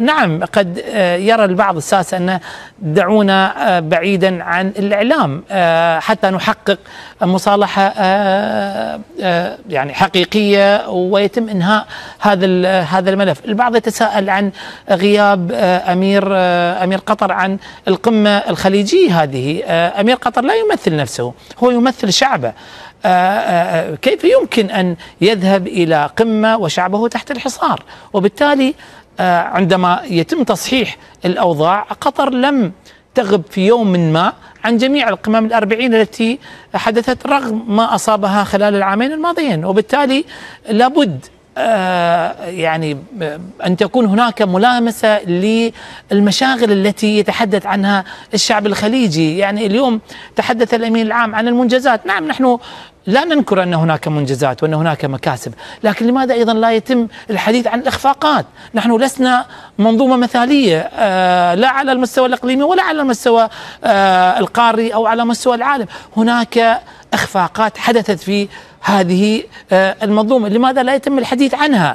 نعم قد آه، يرى البعض الساسة أن دعونا آه، بعيدا عن الإعلام آه، حتى نحقق مصالحة يعني حقيقية ويتم إنهاء هذا هذا الملف البعض يتساءل عن غياب أمير أمير قطر عن القمة الخليجية هذه أمير قطر لا يمثل نفسه هو يمثل شعبه كيف يمكن ان يذهب الى قمه وشعبه تحت الحصار وبالتالي آه، عندما يتم تصحيح الأوضاع قطر لم تغب في يوم ما عن جميع القمم الأربعين التي حدثت رغم ما أصابها خلال العامين الماضيين وبالتالي لابد آه، يعني آه، أن تكون هناك ملامسة للمشاغل التي يتحدث عنها الشعب الخليجي يعني اليوم تحدث الأمين العام عن المنجزات نعم نحن لا ننكر أن هناك منجزات وأن هناك مكاسب لكن لماذا أيضا لا يتم الحديث عن الإخفاقات نحن لسنا منظومة مثالية آه، لا على المستوى الإقليمي ولا على المستوى آه، القاري أو على مستوى العالم هناك إخفاقات حدثت في هذه آه، المنظومة لماذا لا يتم الحديث عنها